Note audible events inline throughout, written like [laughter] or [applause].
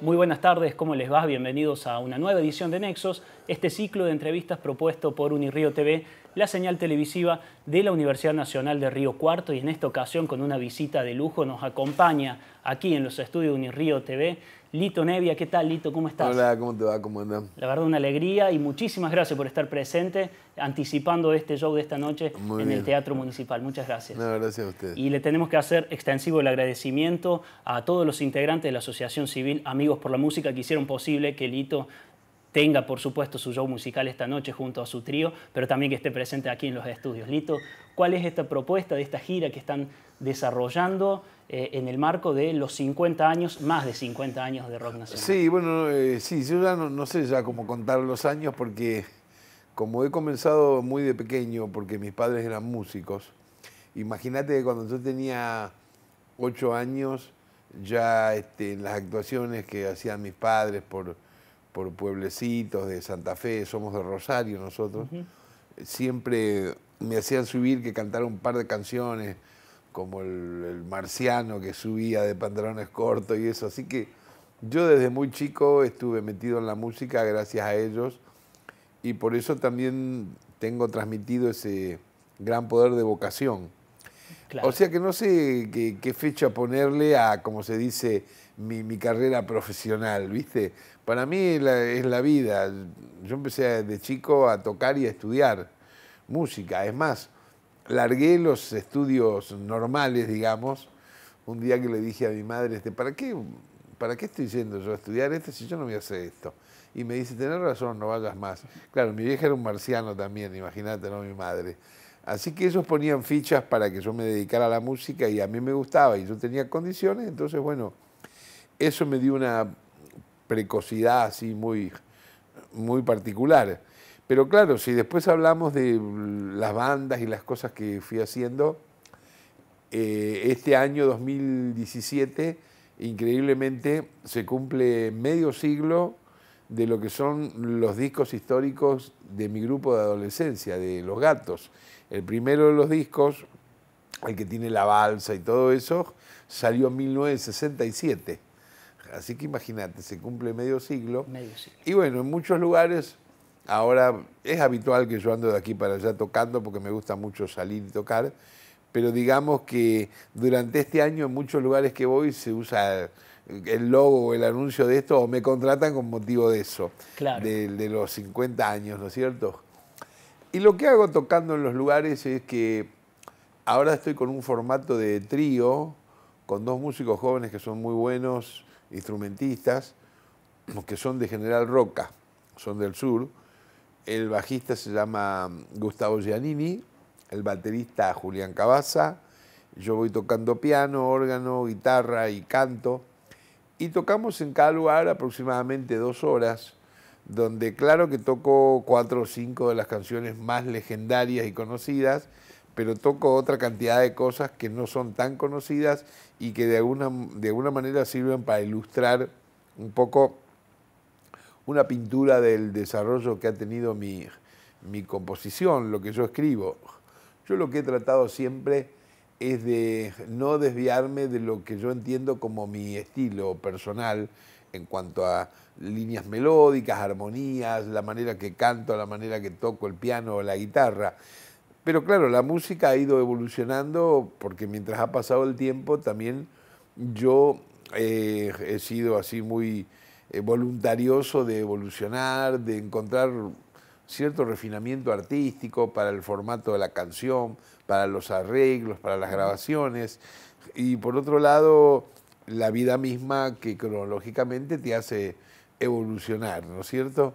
Muy buenas tardes, ¿cómo les va? Bienvenidos a una nueva edición de Nexos, este ciclo de entrevistas propuesto por Unirío TV, la señal televisiva de la Universidad Nacional de Río Cuarto y en esta ocasión con una visita de lujo nos acompaña aquí en los estudios de Unirío TV Lito Nevia. ¿Qué tal, Lito? ¿Cómo estás? Hola, ¿cómo te va? ¿Cómo andas? La verdad, una alegría y muchísimas gracias por estar presente, anticipando este show de esta noche en el Teatro Municipal. Muchas gracias. No, gracias a ustedes. Y le tenemos que hacer extensivo el agradecimiento a todos los integrantes de la Asociación Civil Amigos por la Música que hicieron posible que Lito tenga, por supuesto, su show musical esta noche junto a su trío, pero también que esté presente aquí en los estudios. Lito, ¿cuál es esta propuesta de esta gira que están desarrollando? Eh, en el marco de los 50 años, más de 50 años de rock nacional. Sí, bueno, eh, sí, yo ya no, sé ya cómo contar los años porque como he comenzado muy de pequeño, porque mis padres eran músicos, imagínate que cuando yo tenía 8 años, ya este, en las actuaciones que hacían mis padres por, por pueblecitos de Santa Fe, somos de Rosario nosotros, siempre me hacían subir que cantara un par de canciones como el, marciano que subía de pantalones cortos y eso. Así que yo desde muy chico estuve metido en la música gracias a ellos y por eso también tengo transmitido ese gran poder de vocación. O sea que no sé qué, fecha ponerle a, como se dice, mi, carrera profesional, ¿viste? Para mí es la vida. Yo empecé de chico a tocar y a estudiar música. Es más, largué los estudios normales, digamos, un día que le dije a mi madre, este, ¿para qué, ¿para qué estoy yendo yo a estudiar esto si yo no voy a hacer esto? Y me dice, tenés razón, no vayas más. Claro, mi vieja era un marciano también, imagínate, no mi madre. Así que ellos ponían fichas para que yo me dedicara a la música y a mí me gustaba y yo tenía condiciones, entonces bueno, eso me dio una precocidad así muy, muy particular. Pero claro, si después hablamos de las bandas y las cosas que fui haciendo, eh, este año 2017, increíblemente, se cumple medio siglo de lo que son los discos históricos de mi grupo de adolescencia, de Los Gatos. El primero de los discos, el que tiene la balsa y todo eso, salió en 1967. Así que imagínate, se cumple medio siglo. medio siglo. Y bueno, en muchos lugares Ahora es habitual que yo ando de aquí para allá tocando porque me gusta mucho salir y tocar, pero digamos que durante este año en muchos lugares que voy se usa el logo o el anuncio de esto o me contratan con motivo de eso, de los 50 años, ¿no es cierto? Y lo que hago tocando en los lugares es que ahora estoy con un formato de trío, con dos músicos jóvenes que son muy buenos, instrumentistas, que son de General Roca, son del sur, el bajista se llama mm, Gustavo Giannini, el baterista Julián Cabaza, yo voy tocando piano, órgano, guitarra y canto. Y tocamos en cada lugar aproximadamente dos horas, donde claro que toco cuatro o cinco de las canciones más legendarias y conocidas, pero toco otra cantidad de cosas que no son tan conocidas y que de alguna, de alguna manera sirven para ilustrar un poco una pintura del desarrollo que ha tenido mi, composición, lo que yo escribo. Yo lo que he tratado siempre es de no desviarme de lo que yo entiendo como mi estilo personal en cuanto a líneas melódicas, armonías, la manera que canto, la manera que toco el piano o la guitarra. Pero claro, la música ha ido evolucionando porque mientras ha pasado el tiempo también yo eh, he sido así muy eh, voluntarioso de evolucionar, de encontrar cierto refinamiento artístico para el formato de la canción, para los arreglos, para las grabaciones. Y por otro lado, la vida misma que cronológicamente te hace evolucionar, ¿no es cierto?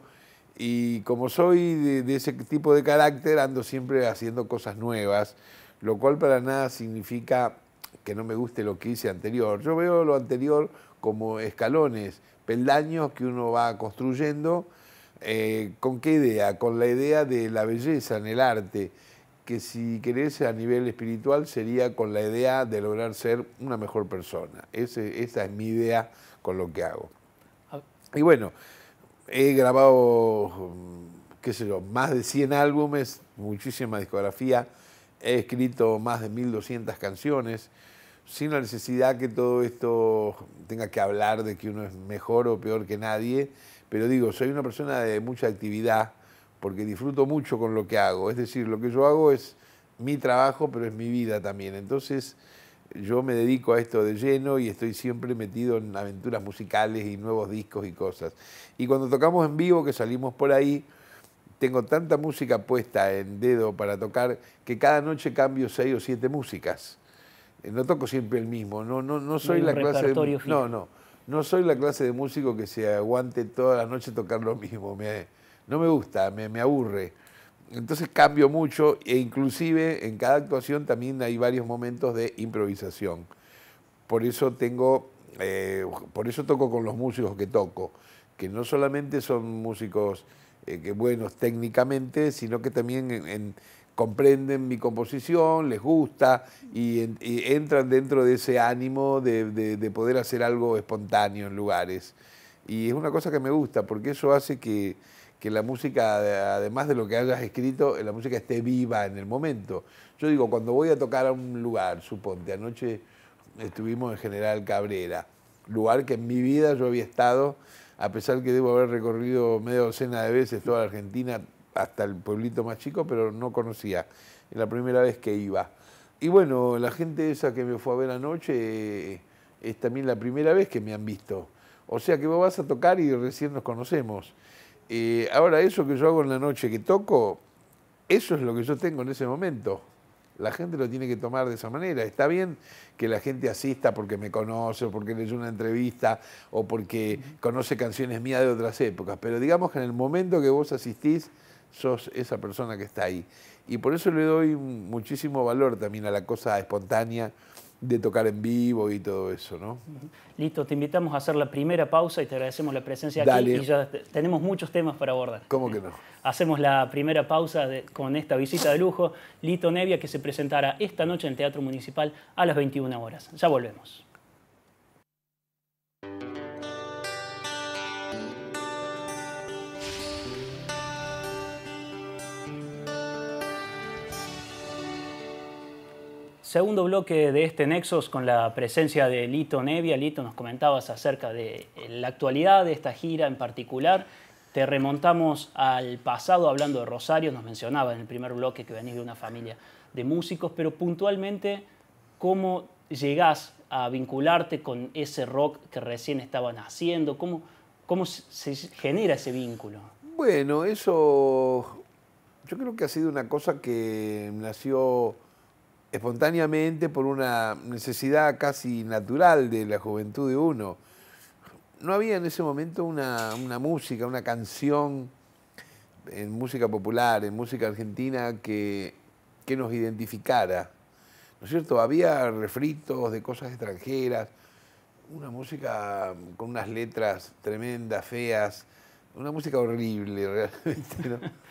Y como soy de, de, ese tipo de carácter, ando siempre haciendo cosas nuevas, lo cual para nada significa que no me guste lo que hice anterior. Yo veo lo anterior como escalones peldaños que uno va construyendo. Eh, ¿Con qué idea? Con la idea de la belleza en el arte, que si querés a nivel espiritual sería con la idea de lograr ser una mejor persona. esa es mi idea con lo que hago. Ah. Y bueno, he grabado, qué sé yo, más de 100 álbumes, muchísima discografía, he escrito más de 1200 canciones sin la necesidad que todo esto tenga que hablar de que uno es mejor o peor que nadie, pero digo, soy una persona de mucha actividad porque disfruto mucho con lo que hago, es decir, lo que yo hago es mi trabajo, pero es mi vida también, entonces yo me dedico a esto de lleno y estoy siempre metido en aventuras musicales y nuevos discos y cosas. Y cuando tocamos en vivo, que salimos por ahí, tengo tanta música puesta en dedo para tocar que cada noche cambio seis o siete músicas. Eh, no toco siempre el mismo, no, no, no soy la clase de, No, no. No soy la clase de músico que se aguante toda la noche tocar lo mismo. no me gusta, me, aburre. Entonces cambio mucho e inclusive en cada actuación también hay varios momentos de improvisación. Por eso tengo, eh, por eso toco con los músicos que toco, que no solamente son músicos eh, que buenos técnicamente, sino que también en, comprenden mi composición, les gusta y, entran dentro de ese ánimo de, poder hacer algo espontáneo en lugares. Y es una cosa que me gusta porque eso hace que, que la música, además de lo que hayas escrito, la música esté viva en el momento. Yo digo, cuando voy a tocar a un lugar, suponte, anoche estuvimos en General Cabrera, lugar que en mi vida yo había estado, a pesar que debo haber recorrido media docena de veces toda la Argentina, hasta el pueblito más chico, pero no conocía. La primera vez que iba. Y bueno, la gente esa que me fue a ver anoche eh, es también la primera vez que me han visto. O sea que vos vas a tocar y recién nos conocemos. Eh, ahora, eso que yo hago en la noche que toco, eso es lo que yo tengo en ese momento. La gente lo tiene que tomar de esa manera. Está bien que la gente asista porque me conoce, o porque leyó una entrevista, o porque conoce canciones mías de otras épocas, pero digamos que en el momento que vos asistís, sos esa persona que está ahí. Y por eso le doy muchísimo valor también a la cosa espontánea de tocar en vivo y todo eso, ¿no? Listo, te invitamos a hacer la primera pausa y te agradecemos la presencia aquí tenemos muchos temas para abordar. ¿Cómo que no? Hacemos la primera pausa con esta visita de lujo, Lito Nevia, que se presentará esta noche en Teatro Municipal a las 21 horas. Ya volvemos. segundo bloque de este Nexos con la presencia de Lito Nevia. Lito, nos comentabas acerca de eh, la actualidad de esta gira en particular. Te remontamos al pasado hablando de Rosario, nos mencionabas en el primer bloque que venís de una familia de músicos, pero puntualmente, ¿cómo llegás a vincularte con ese rock que recién estaban haciendo? ¿Cómo, cómo se genera ese vínculo? Bueno, eso yo creo que ha sido una cosa que nació espontáneamente por una necesidad casi natural de la juventud de uno. No había en ese momento una, música, una canción en música popular, en música argentina que, que nos identificara. ¿No es cierto? Había refritos de cosas extranjeras, una música con unas letras tremendas, feas, una música horrible [laughs] realmente. [laughs]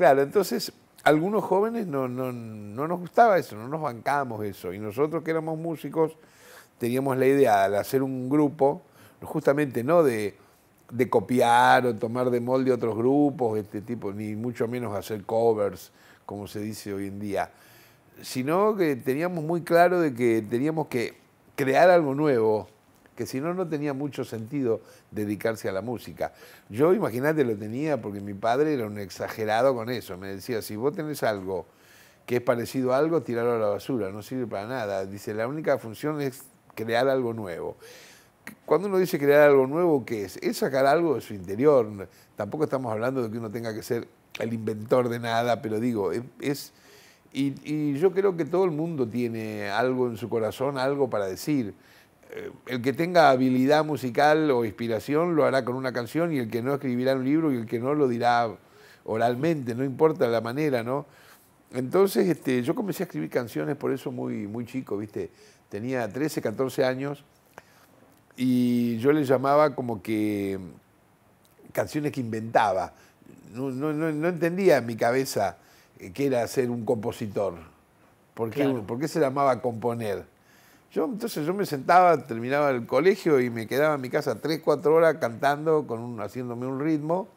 Claro, entonces algunos jóvenes no, nos gustaba eso, no nos bancábamos eso. Y nosotros que éramos músicos teníamos la idea de hacer un grupo, justamente no de, de copiar o tomar de molde otros grupos, este tipo, ni mucho menos hacer covers, como se dice hoy en día, sino que teníamos muy claro de que teníamos que crear algo nuevo, que si no, no tenía mucho sentido dedicarse a la música. Yo, imagínate, lo tenía porque mi padre era un exagerado con eso. Me decía, si vos tenés algo que es parecido a algo, tirarlo a la basura, no sirve para nada. Dice, la única función es crear algo nuevo. Cuando uno dice crear algo nuevo, ¿qué es? Es sacar algo de su interior. Tampoco estamos hablando de que uno tenga que ser el inventor de nada, pero digo, es... y, y yo creo que todo el mundo tiene algo en su corazón, algo para decir. Eh, el que tenga habilidad musical o inspiración lo hará con una canción y el que no escribirá un libro y el que no lo dirá oralmente, no importa la manera, ¿no? Entonces este, yo comencé a escribir canciones por eso muy, muy chico, ¿viste? Tenía 13, 14 años y yo le llamaba como que mm, canciones que inventaba. No, entendía en mi cabeza eh, que era ser un compositor. ¿Por ¿por qué se llamaba componer? Yo, entonces yo me sentaba, terminaba el colegio y me quedaba en mi casa 3, cuatro horas cantando, con haciéndome un ritmo.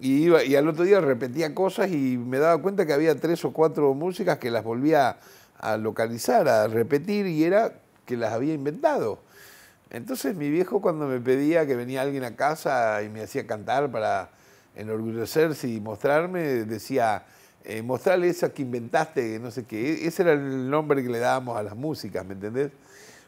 Y, y al otro día repetía cosas y me daba cuenta que había tres o cuatro músicas que las volvía a localizar, a repetir, y era que las había inventado. Entonces mi viejo cuando me pedía que venía alguien a casa y me hacía cantar para, enorgullecerse y mostrarme, decía, eh, mostrarle esa que inventaste, no sé qué. E-, ese era el nombre que le dábamos a las músicas, ¿me entendés?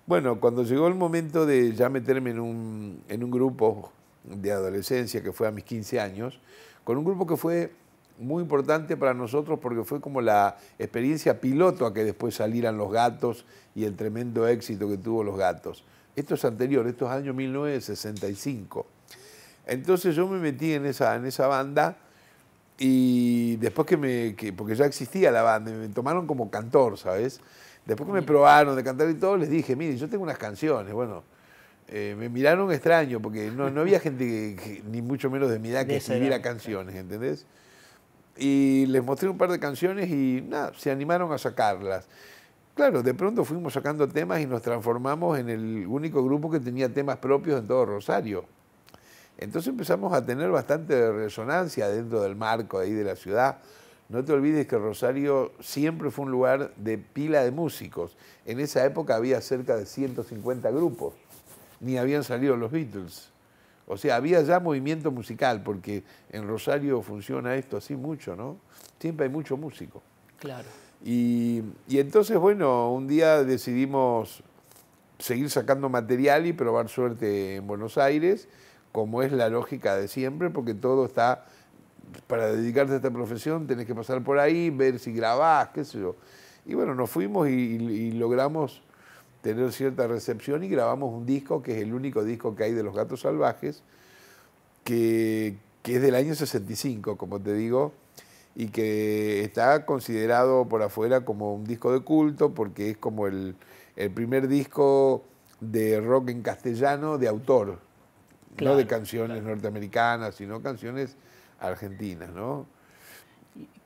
Bueno, cuando llegó el momento de ya meterme en un, en un grupo de adolescencia que fue a mis 15 años, con un grupo que fue muy importante para nosotros porque fue como la experiencia piloto a que después salieran Los Gatos y el tremendo éxito que tuvo Los Gatos. Esto es anterior, esto es año 1965. Entonces yo me metí en esa, en esa banda y después que me. porque ya existía la banda, me tomaron como cantor, ¿sabes? Después que me probaron de cantar y todo, les dije, mire, yo tengo unas canciones, bueno. Eh, me miraron extraño, porque no, había gente, ni mucho menos de mi edad, que escribiera canciones, ¿entendés? Y les mostré un par de canciones y nada, se animaron a sacarlas. Claro, de pronto fuimos sacando temas y nos transformamos en el único grupo que tenía temas propios en todo Rosario. Entonces empezamos a tener bastante resonancia dentro del marco ahí de la ciudad. No te olvides que Rosario siempre fue un lugar de pila de músicos. En esa época había cerca de 150 grupos, ni habían salido los Beatles. O sea, había ya movimiento musical, porque en Rosario funciona esto así mucho, ¿no? Siempre hay mucho músico. Claro. y entonces, bueno, un día decidimos seguir sacando material y probar suerte en Buenos Aires como es la lógica de siempre, porque todo está, para dedicarte a esta profesión tenés que pasar por ahí, ver si grabás, qué sé yo. Y bueno, nos fuimos y, logramos tener cierta recepción y grabamos un disco que es el único disco que hay de los gatos salvajes, que, es del año 65, como te digo, y que está considerado por afuera como un disco de culto porque es como el primer disco de rock en castellano de autor no de canciones norteamericanas, sino canciones argentinas, ¿no?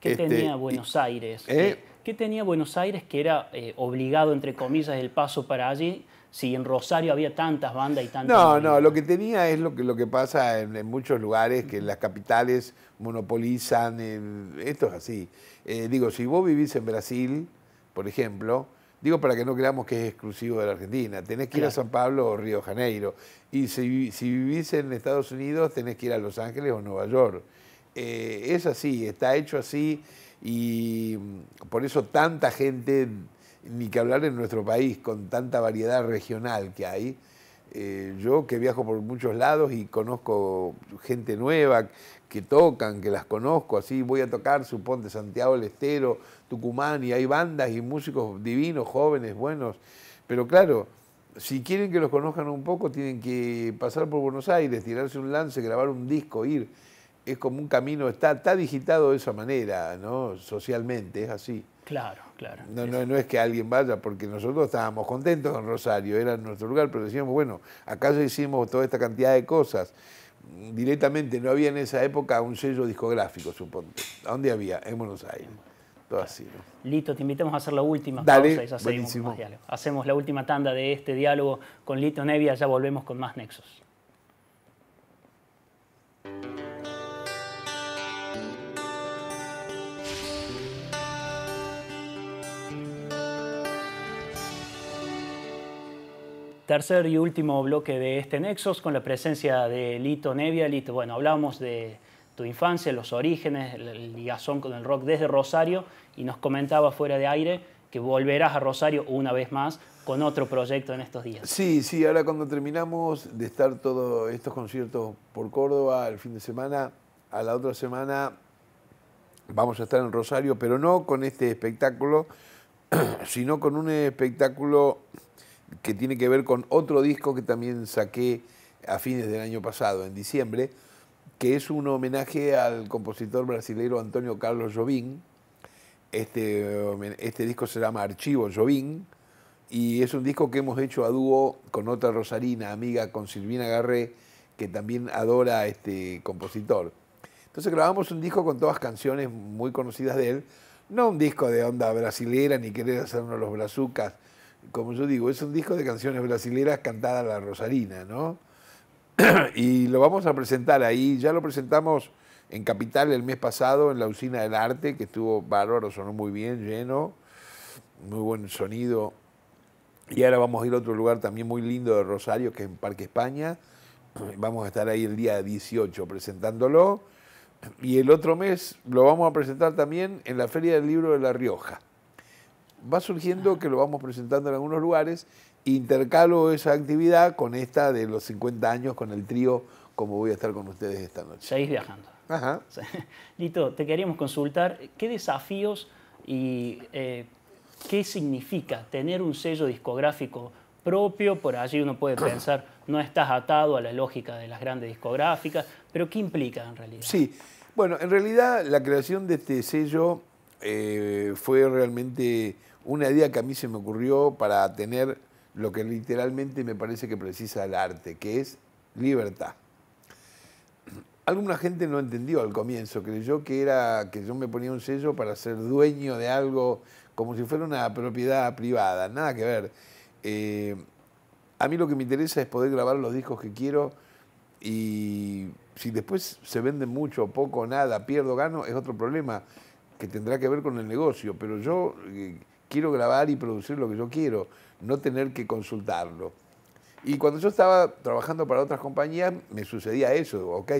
¿Qué este, tenía Buenos Aires? ¿Eh? ¿Qué tenía Buenos Aires que era eh, obligado, entre comillas, el paso para allí? Si en Rosario había tantas bandas y tantas... No, no, lo que tenía es lo que, lo que pasa en, muchos lugares, que las capitales monopolizan, eh, esto es así. digo, si vos vivís en Brasil, por ejemplo, Digo para que no creamos que es exclusivo de la Argentina. Tenés que ir a San Pablo o Río Janeiro. Y si, si, vivís en Estados Unidos, tenés que ir a Los Ángeles o Nueva York. Eh, es así, está hecho así y por eso tanta gente, ni que hablar en nuestro país, con tanta variedad regional que hay. Eh, yo que viajo por muchos lados y conozco gente nueva que tocan, que las conozco, así voy a tocar, suponte Santiago del Estero, Tucumán y hay bandas y músicos divinos, jóvenes, buenos. Pero claro, si quieren que los conozcan un poco, tienen que pasar por Buenos Aires, tirarse un lance, grabar un disco, ir. Es como un camino, está, digitado de esa manera, ¿no? Socialmente, es así. Claro, claro. No, no, no es que alguien vaya, porque nosotros estábamos contentos con Rosario, era nuestro lugar, pero decíamos, bueno, acá ya hicimos toda esta cantidad de cosas directamente no había en esa época un sello discográfico, supongo. ¿Dónde había? En Buenos Aires. Lito, te invitamos a hacer la última Hacemos la última tanda de este diálogo con Lito Nevia, ya volvemos con más Nexos. Tercer y último bloque de este Nexos con la presencia de Lito Nevia. Lito, bueno, hablábamos de tu infancia, los orígenes, el ligazón con el rock desde Rosario y nos comentaba fuera de aire que volverás a Rosario una vez más con otro proyecto en estos días. Sí, sí, ahora cuando terminamos de estar todos estos conciertos por Córdoba el fin de semana, a la otra semana vamos a estar en Rosario, pero no con este espectáculo, [clears throat] sino con un espectáculo que tiene que ver con otro disco que también saqué a fines del año pasado, en diciembre, que es un homenaje al compositor brasileño Antonio Carlos Jobim. Este, este disco se llama Archivo Jobim y es un disco que hemos hecho a dúo con otra rosarina amiga, con Silvina Garré, que también adora a este compositor. Entonces grabamos un disco con todas canciones muy conocidas de él, no un disco de onda brasilera ni querer hacernos los brazucas, como yo digo, es un disco de canciones brasileras cantadas a la rosarina, ¿no? [clears throat] y lo vamos a presentar ahí. Ya lo presentamos en Capital el mes pasado, en la usina del arte, que estuvo bárbaro, sonó muy bien, lleno, muy buen sonido. Y ahora vamos a ir a otro lugar también muy lindo de Rosario, que es en Parque España. [clears throat] Vamos a estar ahí el día 18 presentándolo. Y el otro mes lo vamos a presentar también en la Feria del Libro de La Rioja. Va surgiendo que lo vamos presentando en algunos lugares intercalo esa actividad con esta de los 50 años, con el trío, como voy a estar con ustedes esta noche. Seguís viajando. Ajá. [laughs] Lito, te queríamos consultar qué desafíos y eh, qué significa tener un sello discográfico propio, por allí uno puede [clears throat] pensar, no estás atado a la lógica de las grandes discográficas, pero ¿qué implica en realidad? Sí, bueno, en realidad la creación de este sello eh, fue realmente una idea que a mí se me ocurrió para tener lo que literalmente me parece que precisa el arte, que es libertad. Alguna gente no entendió al comienzo, creyó que era que yo me ponía un sello para ser dueño de algo como si fuera una propiedad privada, nada que ver. Eh, a mí lo que me interesa es poder grabar los discos que quiero y si después se venden mucho, poco, nada, pierdo, gano, es otro problema que tendrá que ver con el negocio, pero yo eh, quiero grabar y producir lo que yo quiero, no tener que consultarlo. Y cuando yo estaba trabajando para otras compañías, me sucedía eso, ok,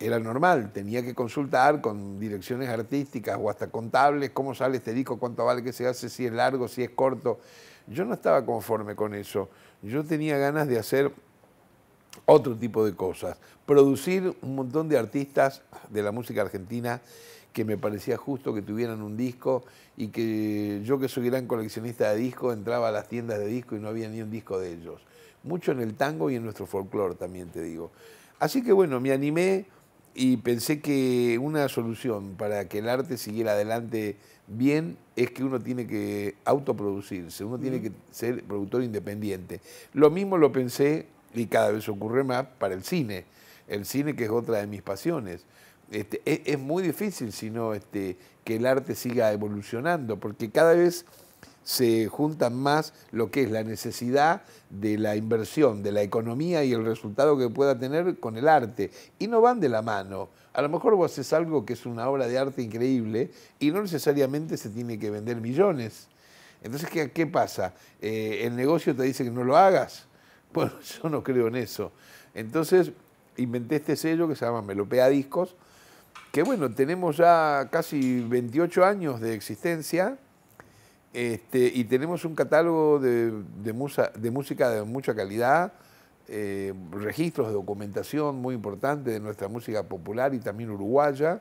era normal, tenía que consultar con direcciones artísticas o hasta contables, cómo sale este disco, cuánto vale que se hace, si es largo, si es corto. Yo no estaba conforme con eso, yo tenía ganas de hacer otro tipo de cosas, producir un montón de artistas de la música argentina que me parecía justo que tuvieran un disco y que yo que soy gran coleccionista de discos entraba a las tiendas de disco y no había ni un disco de ellos. Mucho en el tango y en nuestro folclore también te digo. Así que bueno, me animé y pensé que una solución para que el arte siguiera adelante bien es que uno tiene que autoproducirse, uno tiene que ser productor independiente. Lo mismo lo pensé y cada vez ocurre más para el cine, el cine que es otra de mis pasiones. Este, es, muy difícil sino este, que el arte siga evolucionando, porque cada vez se juntan más lo que es la necesidad de la inversión, de la economía y el resultado que pueda tener con el arte. Y no van de la mano. A lo mejor vos haces algo que es una obra de arte increíble y no necesariamente se tiene que vender millones. Entonces, ¿qué, pasa? Eh, ¿El negocio te dice que no lo hagas? [laughs] Bueno, yo no creo en eso. Entonces, inventé este sello que se llama Melopea Discos, que bueno, tenemos ya casi 28 años de existencia este, y tenemos un catálogo de, música de mucha calidad, eh, registros de documentación muy importante de nuestra música popular y también uruguaya.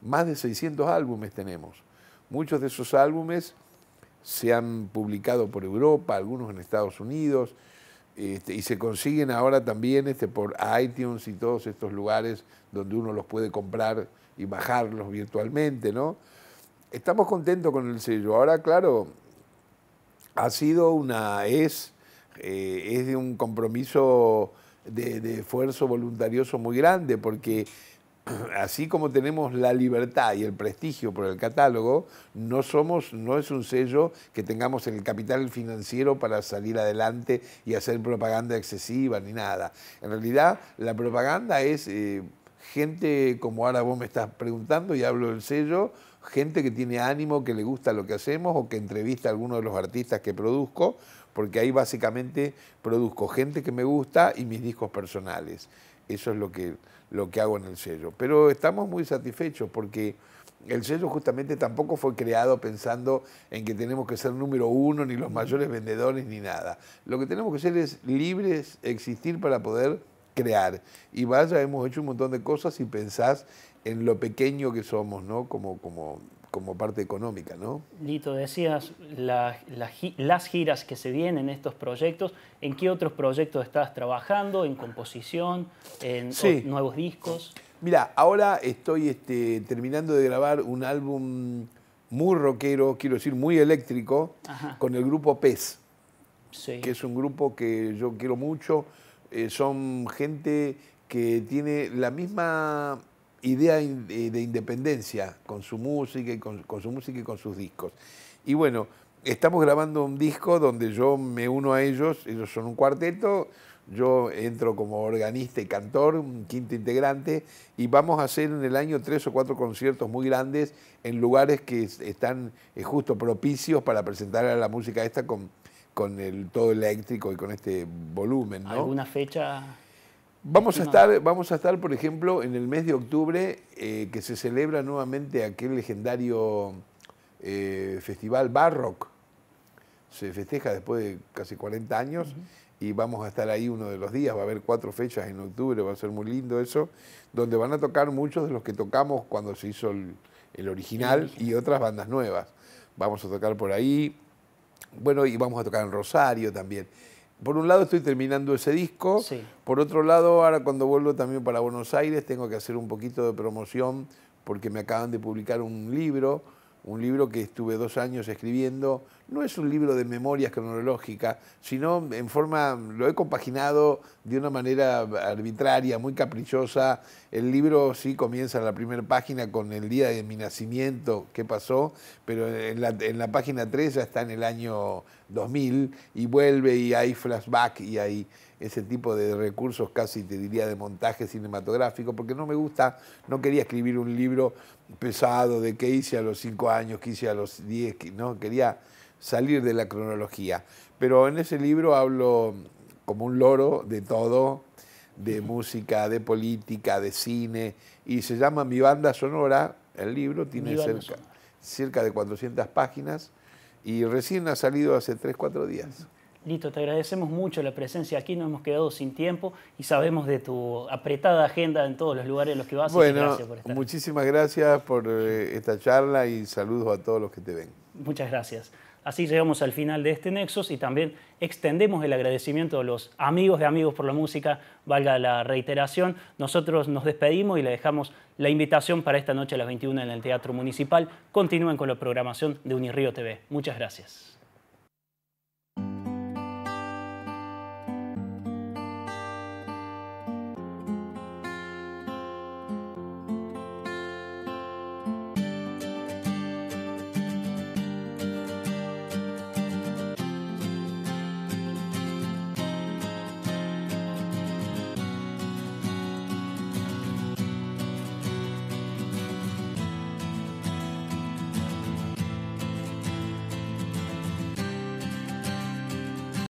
Más de 600 álbumes tenemos. Muchos de esos álbumes se han publicado por Europa, algunos en Estados Unidos, este, y se consiguen ahora también este, por iTunes y todos estos lugares donde uno los puede comprar y bajarlos virtualmente, ¿no? Estamos contentos con el sello. Ahora, claro, ha sido una, es, eh, es de un compromiso de, de esfuerzo voluntarioso muy grande, porque [clears throat] así como tenemos la libertad y el prestigio por el catálogo, no somos, no es un sello que tengamos el capital financiero para salir adelante y hacer propaganda excesiva ni nada. En realidad, la propaganda es eh, gente como ahora vos me estás preguntando y hablo del sello, gente que tiene ánimo, que le gusta lo que hacemos o que entrevista a alguno de los artistas que produzco, porque ahí básicamente produzco gente que me gusta y mis discos personales. Eso es lo que lo que hago en el sello. Pero estamos muy satisfechos porque el sello justamente tampoco fue creado pensando en que tenemos que ser número uno, ni los mayores vendedores, ni nada. Lo que tenemos que ser es libres, existir para poder crear. Y vaya, hemos hecho un montón de cosas y pensás en lo pequeño que somos, ¿no? Como, como como parte económica, ¿no? Lito, decías las giras que se vienen en estos proyectos. ¿En qué otros proyectos estás trabajando? ¿En composición? ¿En nuevos discos? Mira, ahora estoy este, terminando de grabar un álbum muy rockero, quiero decir, muy eléctrico, con el grupo PES, que es un grupo que yo quiero mucho. Eh, son gente que tiene la misma idea de independencia con su música y con, su música y con sus discos. Y bueno, estamos grabando un disco donde yo me uno a ellos, ellos son un cuarteto, yo entro como organista y cantor, un quinto integrante, y vamos a hacer en el año tres o cuatro conciertos muy grandes en lugares que están eh, justo propicios para presentar a la música esta con, con el todo eléctrico y con este volumen. ¿no? ¿Alguna fecha? Vamos a, estar, vamos a estar, por ejemplo, en el mes de octubre, eh, que se celebra nuevamente aquel legendario eh, festival Barrock. Se festeja después de casi 40 años y vamos a estar ahí uno de los días. Va a haber cuatro fechas en octubre, va a ser muy lindo eso, donde van a tocar muchos de los que tocamos cuando se hizo el, el original. y otras bandas nuevas. Vamos a tocar por ahí. Bueno, y vamos a tocar en Rosario también por un lado estoy terminando ese disco, por otro lado ahora cuando vuelvo también para Buenos Aires tengo que hacer un poquito de promoción porque me acaban de publicar un libro un libro que estuve dos años escribiendo. No es un libro de memorias cronológicas, sino en forma, lo he compaginado de una manera arbitraria, muy caprichosa. El libro sí comienza en la primera página con el día de mi nacimiento, qué pasó, pero en la, en la página 3 ya está en el año 2000 y vuelve y hay flashback y hay ese tipo de recursos, casi te diría de montaje cinematográfico, porque no me gusta, no quería escribir un libro pesado de qué hice a los 5 años, qué hice a los 10, no, quería salir de la cronología. Pero en ese libro hablo como un loro de todo, de música, de política, de cine, y se llama Mi Banda Sonora, el libro tiene cerca, cerca de 400 páginas, y recién ha salido hace 3, 4 días. Lito, te agradecemos mucho la presencia aquí, nos hemos quedado sin tiempo y sabemos de tu apretada agenda en todos los lugares en los que vas. Bueno, gracias por muchísimas gracias por eh, esta charla y saludos a todos los que te ven. Muchas gracias. Así llegamos al final de este Nexus y también extendemos el agradecimiento a los amigos de Amigos por la Música, valga la reiteración. Nosotros nos despedimos y le dejamos la invitación para esta noche a las 21 en el Teatro Municipal. Continúen con la programación de Unirío TV. Muchas gracias.